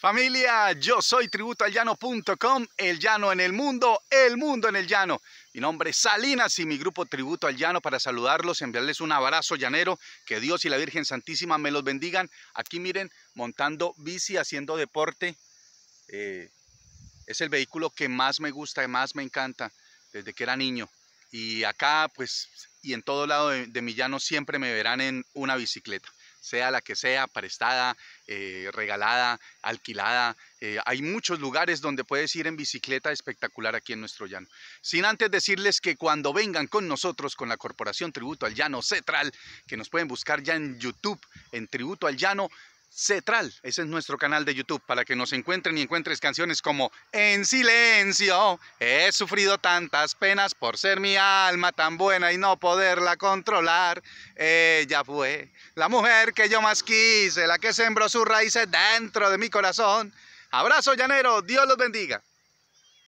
Familia, yo soy TributoAlLlano.com, el llano en el mundo, el mundo en el llano. Mi nombre es Salinas y mi grupo Tributo al Llano para saludarlos, enviarles un abrazo llanero, que Dios y la Virgen Santísima me los bendigan. Aquí miren, montando bici, haciendo deporte, eh, es el vehículo que más me gusta, que más me encanta desde que era niño. Y acá, pues, y en todo lado de mi llano siempre me verán en una bicicleta sea la que sea, prestada, eh, regalada, alquilada. Eh, hay muchos lugares donde puedes ir en bicicleta espectacular aquí en nuestro llano. Sin antes decirles que cuando vengan con nosotros, con la Corporación Tributo al Llano Cetral, que nos pueden buscar ya en YouTube, en Tributo al Llano, Cetral. Ese es nuestro canal de YouTube para que nos encuentren y encuentres canciones como En silencio, he sufrido tantas penas por ser mi alma tan buena y no poderla controlar. Ella fue la mujer que yo más quise, la que sembró sus raíces dentro de mi corazón. Abrazo llanero, Dios los bendiga.